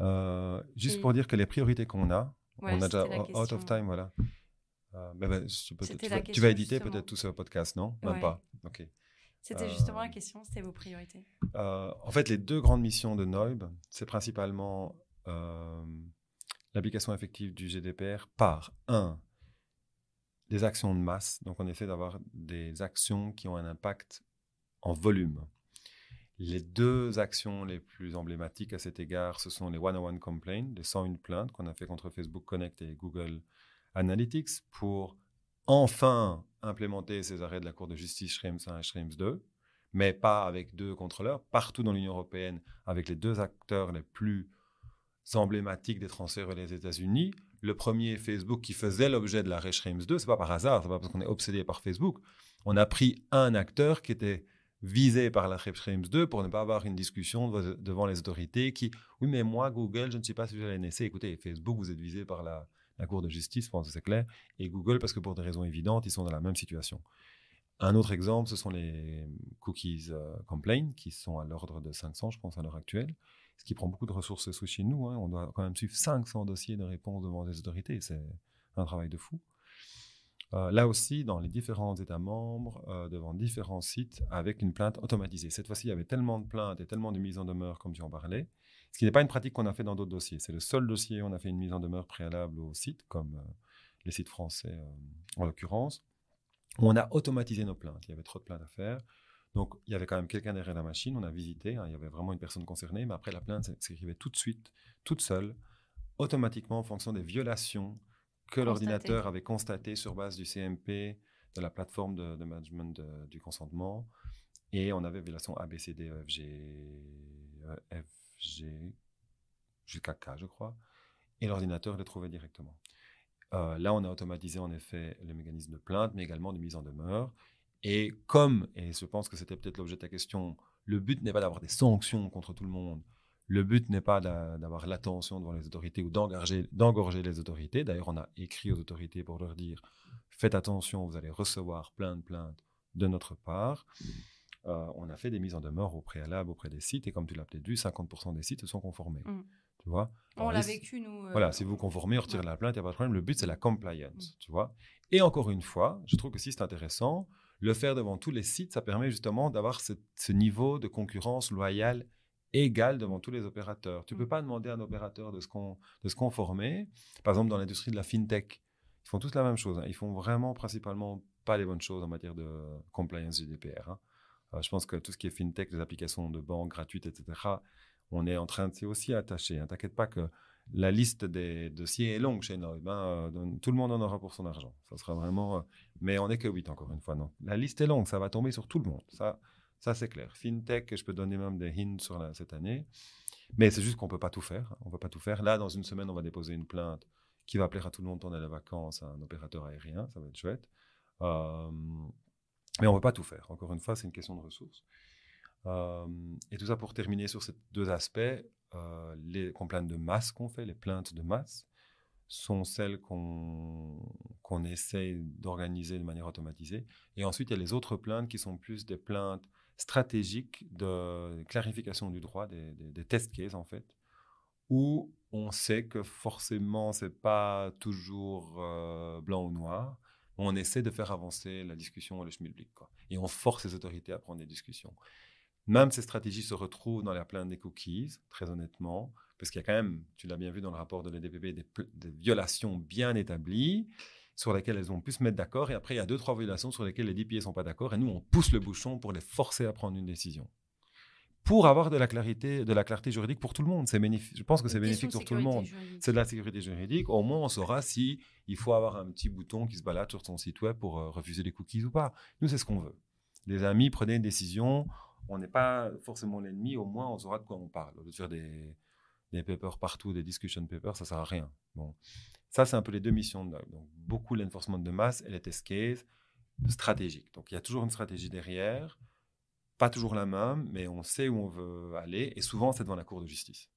Euh, juste pour dire que les priorités qu'on a, on a déjà out of time, voilà. Euh, ben, tu, tu, vas, éditer peut-être tout ce podcast, non Même pas. Ok. C'était euh, justement la question, c'était vos priorités. Euh, en fait, les deux grandes missions de Noib, c'est principalement euh, l'application effective du GDPR par, un, des actions de masse. Donc, on essaie d'avoir des actions qui ont un impact en volume. Les deux actions les plus emblématiques à cet égard, ce sont les 101 complaints, les 101 plaintes qu'on a fait contre Facebook Connect et Google Analytics pour enfin implémenter ces arrêts de la Cour de justice Schrems 1 et Schrems 2, mais pas avec deux contrôleurs, partout dans l'Union européenne, avec les deux acteurs les plus emblématiques des transferts vers les États-Unis. Le premier, Facebook, qui faisait l'objet de l'arrêt Schrems 2, c'est pas par hasard, c'est pas parce qu'on est obsédé par Facebook. On a pris un acteur qui était visé par l'arrêt Schrems 2 pour ne pas avoir une discussion devant les autorités qui, oui, mais moi, Google, je ne sais pas sujet à la NSA. Écoutez, Facebook, vous êtes visé par la, la Cour de justice, je pense que c'est clair, et Google parce que pour des raisons évidentes, ils sont dans la même situation. Un autre exemple, ce sont les cookies euh, complaint qui sont à l'ordre de 500, je pense, à l'heure actuelle, ce qui prend beaucoup de ressources sous chez nous. Hein. On doit quand même suivre 500 dossiers de réponse devant des autorités. C'est un travail de fou. Euh, là aussi, dans les différents États membres, euh, devant différents sites, avec une plainte automatisée. Cette fois-ci, il y avait tellement de plaintes et tellement de mises en demeure, comme tu en parlais, ce qui n'est pas une pratique qu'on a fait dans d'autres dossiers. C'est le seul dossier où on a fait une mise en demeure préalable au site, comme euh, les sites français euh, en l'occurrence. où On a automatisé nos plaintes. Il y avait trop de plaintes à faire. Donc, il y avait quand même quelqu'un derrière la machine. On a visité. Hein, il y avait vraiment une personne concernée. Mais après, la plainte s'écrivait tout de suite, toute seule, automatiquement en fonction des violations que l'ordinateur avait constatées sur base du CMP, de la plateforme de, management du consentement. Et on avait violation ABCD, e F, e j'ai jusqu'à K, je crois, et l'ordinateur le trouvait directement. Euh, là, on a automatisé en effet le mécanisme de plainte, mais également de mise en demeure. Et comme, et je pense que c'était peut-être l'objet de ta question, le but n'est pas d'avoir des sanctions contre tout le monde, le but n'est pas d'avoir l'attention devant les autorités ou d'engorger les autorités. D'ailleurs, on a écrit aux autorités pour leur dire faites attention, vous allez recevoir plein de plaintes de notre part. Euh, on a fait des mises en demeure au préalable auprès des sites, et comme tu l'as peut-être vu, 50% des sites se sont conformés. Mm. Tu vois On l'a vécu, nous. Euh, voilà, si vous conformez, on retire la plainte, il n'y a pas de problème. Le but, c'est la compliance, mm. tu vois. Et encore une fois, je trouve que si c'est intéressant, le faire devant tous les sites, ça permet justement d'avoir ce, niveau de concurrence loyale égal devant tous les opérateurs. Tu ne mm. peux pas demander à un opérateur de se, conformer. Par exemple, dans l'industrie de la fintech, ils font toutes la même chose. Hein. Ils font vraiment principalement pas les bonnes choses en matière de compliance GDPR. Hein. Euh, je pense que tout ce qui est fintech, les applications de banque gratuites, etc., on est en train de aussi attacher. Hein. T'inquiète pas que la liste des dossiers est longue chez nous. Hein, euh, tout le monde en aura pour son argent. Ça sera vraiment. Euh, mais on n'est que 8 encore une fois. Non. La liste est longue, ça va tomber sur tout le monde. Ça, ça c'est clair. Fintech, je peux donner même des hints sur cette année. Mais c'est juste qu'on ne peut pas tout faire. Hein. On peut pas tout faire. Là, dans une semaine, on va déposer une plainte qui va plaire à tout le monde pendant les vacances à un opérateur aérien. Ça va être chouette. Mais on ne peut pas tout faire. Encore une fois, c'est une question de ressources. Euh, et tout ça pour terminer sur ces deux aspects. Euh, les plaintes de masse qu'on fait, les plaintes de masse, sont celles qu'on qu'on essaye d'organiser de manière automatisée. Et ensuite, il y a les autres plaintes qui sont plus des plaintes stratégiques de clarification du droit, des, test cases en fait, où on sait que forcément, c'est pas toujours euh, blanc ou noir on essaie de faire avancer la discussion au le schmilblick. Et on force les autorités à prendre des discussions. Même ces stratégies se retrouvent dans la plainte des cookies, très honnêtement, parce qu'il y a quand même, tu l'as bien vu dans le rapport de l'EDPB, des, violations bien établies sur lesquelles elles ont pu se mettre d'accord. Et après, il y a deux, trois violations sur lesquelles les DPI ne sont pas d'accord. Et nous, on pousse le bouchon pour les forcer à prendre une décision pour avoir de la clarté, juridique pour tout le monde. C'est je pense que c'est bénéfique pour tout le monde. C'est de la sécurité juridique. Au moins, on saura si il faut avoir un petit bouton qui se balade sur son site web pour euh, refuser les cookies ou pas. Nous, c'est ce qu'on veut. Les amis, prenez une décision. On n'est pas forcément l'ennemi. Au moins, on saura de quoi on parle. Au lieu de faire des, papers partout, des discussion papers, ça sert à rien. Bon, ça, c'est un peu les deux missions. De, donc, beaucoup l'enforcement de masse et les test cases stratégiques. Donc, il y a toujours une stratégie derrière pas toujours la même, mais on sait où on veut aller. Et souvent, c'est devant la Cour de justice.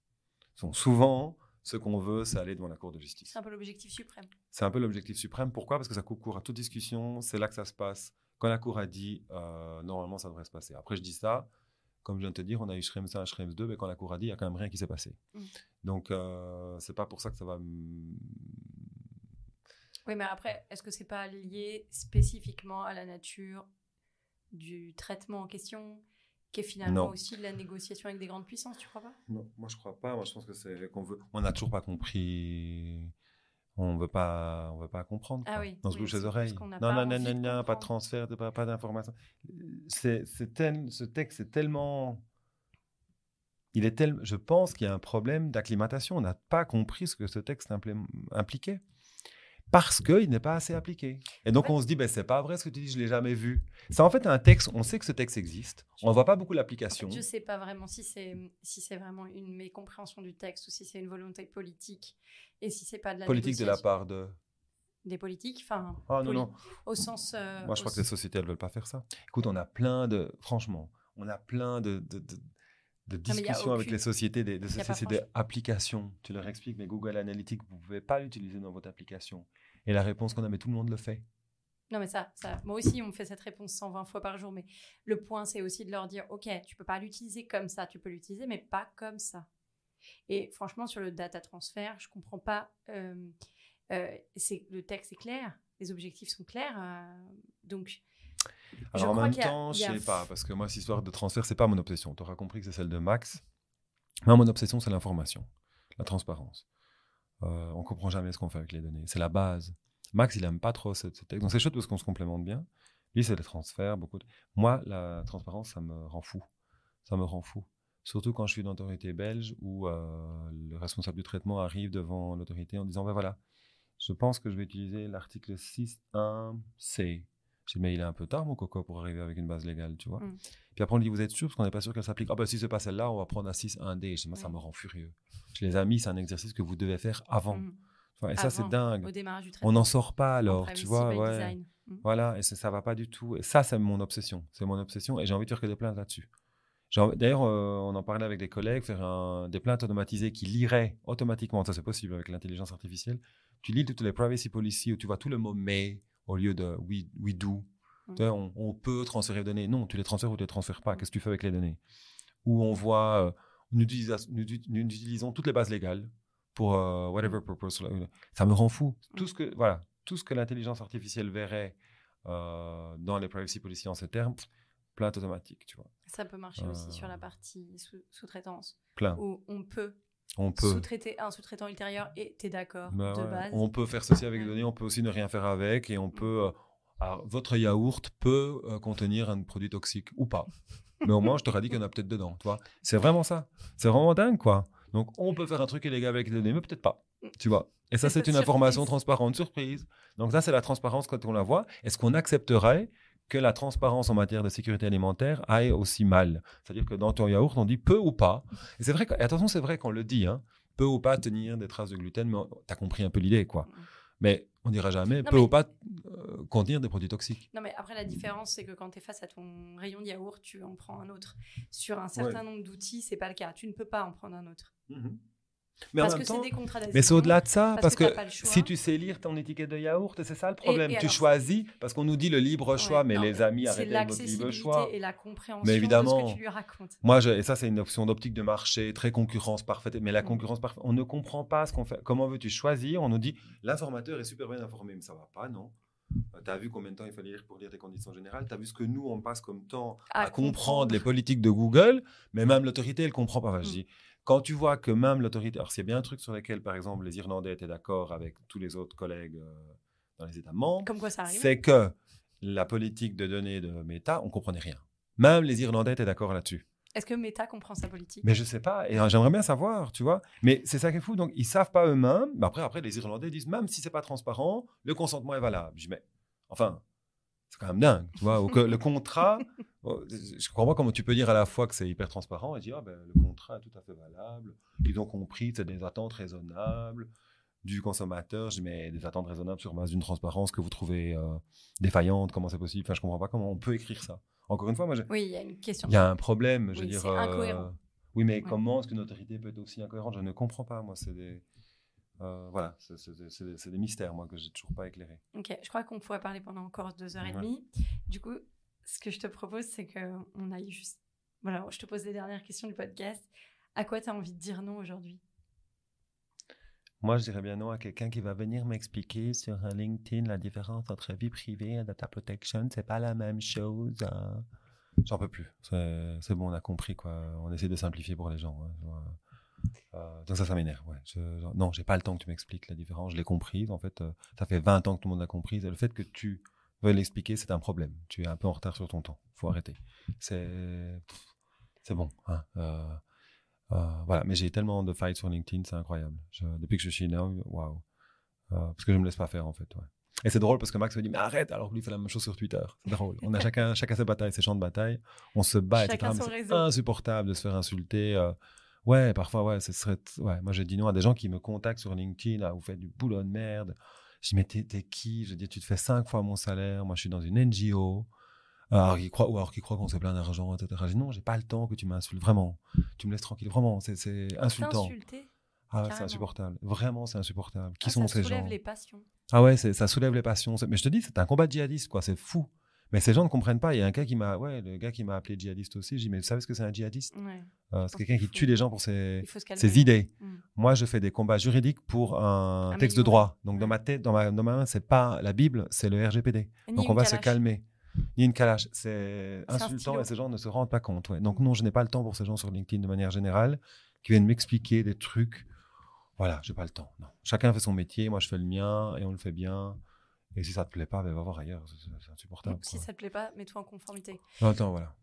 Donc, souvent, ce qu'on veut, c'est aller devant la Cour de justice. C'est un peu l'objectif suprême. C'est un peu l'objectif suprême. Pourquoi Parce que ça coupe court à toute discussion. C'est là que ça se passe. Quand la Cour a dit, euh, normalement, ça devrait se passer. Après, je dis ça. Comme je viens de te dire, on a eu Schrems 1, Schrems 2, mais quand la Cour a dit, il n'y a quand même rien qui s'est passé. Mm. Donc, euh, c'est pas pour ça que ça va oui, mais après, est-ce que c'est pas lié spécifiquement à la nature du traitement en question, qui est finalement aussi de la négociation avec des grandes puissances, tu crois pas Non, moi je crois pas. Moi je pense que c'est qu'on veut. On n'a toujours pas compris. On veut pas, on veut pas comprendre. Ah oui. On se bouche les oreilles. Non, non, non, non, pas de transfert, pas, d'information. ce texte est tellement. Il est tel, je pense qu'il y a un problème d'acclimatation. On n'a pas compris ce que ce texte impliquait parce qu'il n'est pas assez appliqué. Et donc, on se dit, ben, c'est pas vrai ce que tu dis, je l'ai jamais vu. C'est en fait un texte, on sait que ce texte existe, on ne voit pas beaucoup l'application. Je ne sais pas vraiment si c'est si c'est vraiment une mécompréhension du texte ou si c'est une volonté politique et si c'est pas de la politique de la part de des politiques, enfin, ah, non, non. au sens. Euh, Moi, je crois que les sociétés, elles ne veulent pas faire ça. Écoute, on a plein de, franchement, on a plein de, de, de avec les sociétés, des, des sociétés d'applications. Tu leur expliques, mais Google Analytics, vous ne pouvez pas l'utiliser dans votre application. Et la réponse qu'on a, mais tout le monde le fait. Non, mais ça, moi aussi, on me fait cette réponse 120 fois par jour. Mais le point, c'est aussi de leur dire, OK, tu peux pas l'utiliser comme ça, tu peux l'utiliser, mais pas comme ça. Et franchement, sur le data transfert, je comprends pas. Euh, euh, c'est le texte est clair, les objectifs sont clairs, euh, donc. Alors en même temps, je ne sais pas, parce que moi, cette histoire de transfert, c'est pas mon obsession. Tu auras compris que c'est celle de Max. Moi, mon obsession, c'est l'information, la transparence on euh, on comprend jamais ce qu'on fait avec les données. C'est la base. Max, il aime pas trop ce, texte. Donc c'est chouette parce qu'on se complémente bien. Lui, c'est le transfert. beaucoup. Moi, la transparence, ça me rend fou. Ça me rend fou. Surtout quand je suis dans l'autorité belge où euh, le responsable du traitement arrive devant l'autorité en disant, ben voilà, je pense que je vais utiliser l'article 6.1c mais il est un peu tard, mon coco, pour arriver avec une base légale, tu vois. Mm. Puis après, on dit, vous êtes sûr, parce qu'on n'est pas sûr qu'elle s'applique. Ah, ben si n'est pas celle-là, on va prendre un 6, un D. Je dis, moi, ça mm. me rend furieux. Je les amis, c'est un exercice que vous devez faire avant. Mm. et ça, c'est dingue. on n'en sort pas alors, tu vois. Voilà, et ça, ne va pas du tout. Et ça, c'est mon obsession. C'est mon obsession, et j'ai envie de faire que des plaintes là-dessus. D'ailleurs, euh, on en parlait avec des collègues, faire des plaintes automatisées qui liraient automatiquement, ça c'est possible avec l'intelligence artificielle, tu lis toutes les privacy policies où tu vois tout le mot mais, au lieu de we, we do. On, peut transférer des données. Non, tu les transfères ou tu les transfères pas. Mm. Qu'est-ce que tu fais avec les données Ou on voit, euh, nous, utilisons toutes les bases légales pour euh, whatever mm. purpose. Ça me rend fou. Tout mm. ce que, voilà, tout ce que l'intelligence artificielle verrait euh, dans les privacy policies en ces termes, plein automatique, tu vois. Ça peut marcher aussi sur la partie sous-traitance. Plein. Où on peut on peut. un sous-traitant ultérieur et tu es d'accord bah de base. On peut faire ceci avec les données, on peut aussi ne rien faire avec et on mm. peut. Euh, votre yaourt peut euh, contenir un produit toxique ou pas. Mais au moins, je te dit qu'il y en a peut-être dedans. C'est vraiment ça. C'est vraiment dingue, quoi. Donc, on peut faire un truc illégal avec les données, mais peut-être pas. Tu vois Et ça, c'est une information transparente, surprise. Donc, ça, c'est la transparence quand on la voit. Est-ce qu'on accepterait que la transparence en matière de sécurité alimentaire aille aussi mal. C'est-à-dire que dans ton yaourt, on dit peu ou pas. Et c'est vrai, attention, c'est vrai qu'on le dit, hein, peu ou pas tenir des traces de gluten, mais tu as compris un peu l'idée, quoi. Mais on dira jamais, peu ou pas euh, contenir des produits toxiques. Non, mais après, la différence, c'est que quand tu es face à ton rayon de yaourt, tu en prends un autre. Sur un certain nombre d'outils, c'est pas le cas. Tu ne peux pas en prendre un autre. Mmh mais parce que c'est des Mais au-delà de ça, parce, que, si tu sais lire ton étiquette de yaourt, c'est ça le problème. tu choisis, parce qu'on nous dit le libre choix, mais les amis, arrêtez le libre choix. et la compréhension mais évidemment, de ce que tu lui racontes. Moi, et ça, c'est une option d'optique de marché, très concurrence parfaite. Mais la mm. concurrence parfaite, on ne comprend pas ce qu'on fait. Comment veux-tu choisir On nous dit, l'informateur est super bien informé, mais ça va pas, non euh, tu as vu combien de temps il fallait lire pour lire les conditions générales, tu as vu ce que nous, on passe comme temps à, comprendre. les politiques de Google, mais même l'autorité, elle comprend pas. je mm. dis, quand tu vois que même l'autorité, alors c'est bien un truc sur lequel, par exemple, les Irlandais étaient d'accord avec tous les autres collègues euh, dans les États membres, Comme quoi ça arrive. c'est que la politique de données de Meta, on comprenait rien. Même les Irlandais étaient d'accord là-dessus. Est-ce que Meta comprend sa politique Mais je sais pas, et hein, j'aimerais bien savoir, tu vois. Mais c'est ça qui est fou, donc ils savent pas eux-mêmes. Mais après, après, les Irlandais disent même si c'est pas transparent, le consentement est valable. Je mets mais enfin, c'est quand même dingue, tu vois. le contrat, oh, je comprends pas comment tu peux dire à la fois que c'est hyper transparent et dire que ah, ben, le contrat est tout à fait valable, ils ont compris, c'est des attentes raisonnables du consommateur, je mets des attentes raisonnables sur base d'une transparence que vous trouvez euh, défaillante, comment c'est possible Enfin, je comprends pas comment on peut écrire ça. Encore une fois, moi, oui, il y a une question. Il y a un problème, je oui, veux dire. Euh, oui, mais comment est-ce qu'une autorité peut être aussi incohérente Je ne comprends pas, moi. C'est des... Euh, voilà, c'est des mystères, moi, que j'ai toujours pas éclairés. Ok, je crois qu'on pourrait parler pendant encore deux heures et demie. Du coup, ce que je te propose, c'est qu'on aille juste. Voilà, je te pose les dernières questions du podcast. À quoi tu as envie de dire non aujourd'hui Moi, je dirais bien non à quelqu'un qui va venir m'expliquer sur LinkedIn la différence entre vie privée et data protection. C'est pas la même chose. Hein. J'en peux plus. C'est bon, on a compris, quoi. On essaie de simplifier pour les gens. Hein, euh, donc ça, ça m'énerve. Ouais. Je, non, j'ai pas le temps que tu m'expliques la différence. Je l'ai comprise. En fait, euh, ça fait 20 ans que tout le monde l'a comprise. Et le fait que tu veuilles l'expliquer, c'est un problème. Tu es un peu en retard sur ton temps. Faut arrêter. C'est, c'est bon. Hein, euh, voilà. Mais j'ai tellement de fights sur LinkedIn, c'est incroyable. depuis que je suis énorme waouh. Parce que je me laisse pas faire en fait. Et c'est drôle parce que Max me dit, mais arrête, alors que lui fait la même chose sur Twitter. C'est drôle. On a chacun, chacun ses batailles, ses champs de bataille. On se bat, chacun C'est insupportable de se faire insulter. Ouais, parfois, ouais, ce serait. Ouais, moi, j'ai dit non à des gens qui me contactent sur LinkedIn. Ah, vous faites du boulot de merde. Je dis, mais t'es qui Je dis, tu te fais cinq fois mon salaire. Moi, je suis dans une NGO. Alors, croit, ou alors qui croit qu'on sait plein d'argent, etc. Je dis, non, j'ai pas le temps que tu m'insultes. Vraiment. Tu me laisses tranquille. Vraiment, c'est insultant. Ah, c'est insupportable. Vraiment, c'est insupportable. Qui ah, sont ces gens ah Ça soulève les passions. Ah ouais, ça soulève les passions. Mais je te dis, c'est un combat djihadiste, quoi. C'est fou. Mais ces gens ne comprennent pas. Il y a un gars qui m'a, ouais, gars qui m'a appelé djihadiste aussi. J'ai dit, mais vous savez ce que c'est un djihadiste euh, C'est quelqu'un qui tue les gens pour ses, idées. Mm. Moi, je fais des combats juridiques pour un, texte de droit. Donc dans ma tête, dans ma, dans ma main, c'est pas la Bible, c'est le RGPD. Donc on va se calmer. Ni une calache, c'est insultant et ces gens ne se rendent pas compte. Donc mm. non, je n'ai pas le temps pour ces gens sur LinkedIn de manière générale qui viennent m'expliquer des trucs. Voilà, je n'ai pas le temps. Chacun fait son métier, moi je fais le mien et on le fait bien. Et si ça te plaît pas, ben, va voir ailleurs, c'est insupportable. si ça te plaît pas, mets-toi en conformité. Attends, voilà.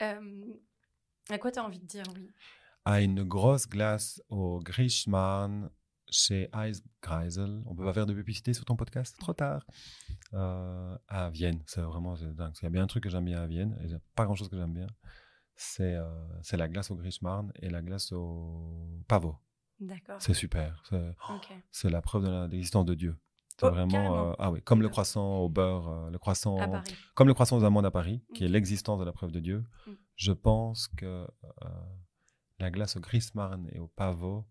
à quoi tu as envie de dire oui Une grosse glace au Grischmann chez Ice On On peut pas faire de publicité sur ton podcast, trop tard. Euh, à Vienne, c'est vraiment dingue. Il y a bien un truc que j'aime bien à Vienne, et il n'y a pas grand chose que j'aime bien. C'est euh, c'est la glace au Grishmarn et la glace au Pavot. D'accord. C'est super. C'est la preuve de l'existence de Dieu. Oh, vraiment. Euh, ah oui, comme le croissant au beurre, euh, le croissant. Comme le croissant aux amandes à Paris, qui est l'existence de la preuve de Dieu. Mm. Je pense que euh, la glace au gris et au pavot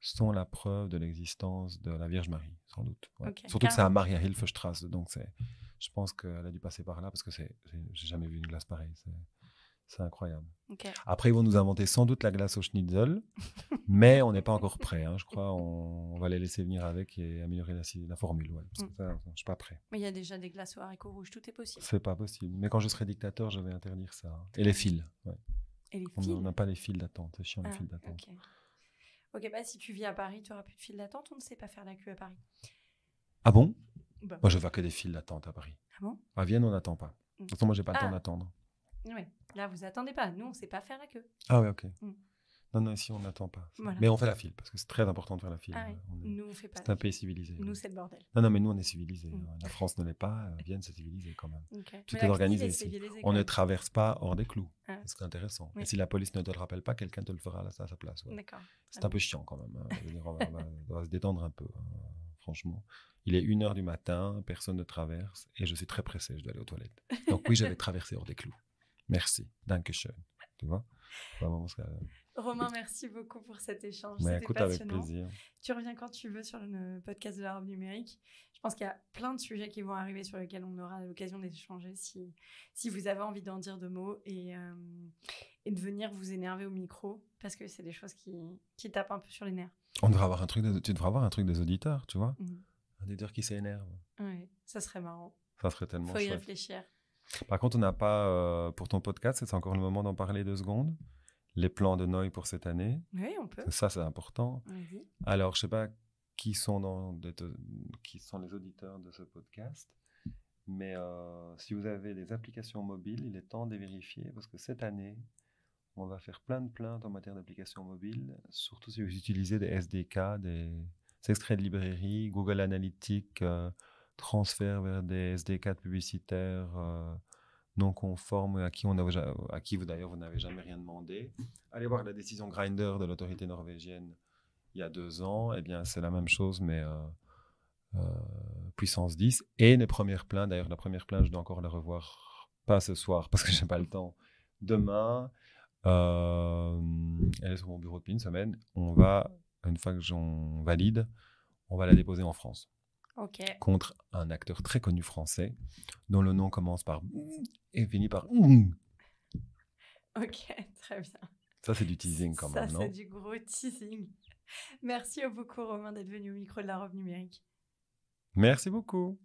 sont la preuve de l'existence de la Vierge Marie, sans doute. Surtout que c'est à Maria Hilfestrasse, donc c'est, je pense qu'elle a dû passer par là parce que c'est, j'ai jamais vu une glace pareille. C'est incroyable. Après, ils vont nous inventer sans doute la glace au schnitzel, mais on n'est pas encore prêt. Hein. je crois on, va les laisser venir avec et améliorer la, formule. Mm. je ne suis pas prêt. Mais il y a déjà des glaces aux haricots rouges, tout est possible. C'est pas possible. Mais quand je serai dictateur, je vais interdire ça. Hein. Et les fils. on n'a pas les fils d'attente. C'est chiant, les ah, fils d'attente. Ok, bah, si tu vis à Paris, tu n'auras plus de fils d'attente. On ne sait pas faire la queue à Paris. Ah bon bah. Moi, je vois que des fils d'attente à Paris. Ah à Vienne, on n'attend pas. De toute façon, moi, j'ai pas le temps ah. d'attendre. Oui. Là, vous attendez pas. Nous, on sait pas faire la queue. Ah oui, ok. Mm. Non, non, ici, on n'attend pas. Mais on fait la file, parce que c'est très important de faire la file. Ah on fait pas. C'est un pays civilisé. Nous, c'est le bordel. Non, non, mais nous, on est civilisé. Mm. La France ne l'est pas. Euh, Vienne, c'est civilisé quand même. Tout est organisé ici. on ne traverse pas hors des clous. Ah. C'est intéressant. Et si la police ne te le rappelle pas, quelqu'un te le fera à sa place. D'accord. C'est un ah peu chiant quand même. Hein. on, va, se détendre un peu, hein, franchement. Il est 1h du matin, personne ne traverse et je suis très pressé, je dois aller aux toilettes. Donc oui, j'avais traversé hors des clous. Merci. Dankeschön. Tu vois euh, Romain, merci beaucoup pour cet échange. C'était passionnant. Tu reviens quand tu veux sur le podcast de la numérique. Je pense qu'il y a plein de sujets qui vont arriver sur lesquels on aura l'occasion d'échanger si, si vous avez envie d'en dire deux mots et, euh, et de venir vous énerver au micro parce que c'est des choses qui, qui tapent un peu sur les nerfs. On devrait avoir un truc tu devrais avoir un truc des auditeurs, tu vois mm. Un auditeur qui s'énerve. Oui, ça serait marrant. Ça serait tellement Faut y réfléchir. Par contre, on n'a pas, euh, pour ton podcast, c'est encore le moment d'en parler deux secondes, les plans de Noël pour cette année. Oui, on peut. Ça, c'est important. Alors, je sais pas qui sont, les auditeurs de ce podcast, mais euh, si vous avez des applications mobiles, il est temps de les vérifier parce que cette année, on va faire plein de plaintes en matière d'applications mobiles, surtout si vous utilisez des SDK, des extraits de librairie, Google Analytics. Euh, transfert vers des SD4 publicitaires euh, non conformes à qui, on a, à qui vous d'ailleurs vous n'avez jamais rien demandé. Allez voir la décision Grinder de l'autorité norvégienne il y a deux ans. et eh bien, c'est la même chose, mais euh, euh, puissance 10. Et les premières plaintes, d'ailleurs, la première plainte, je dois encore la revoir, pas ce soir parce que j'ai pas le temps. Demain, elle est sur mon bureau depuis une semaine. On va, une fois que j'en valide, on va la déposer en France contre un acteur très connu français dont le nom commence par et finit par. Ok, très bien. Ça, c'est du teasing quand même, Ça, c'est du gros teasing. Merci beaucoup, Romain, d'être venu au micro de la robe numérique. Merci beaucoup.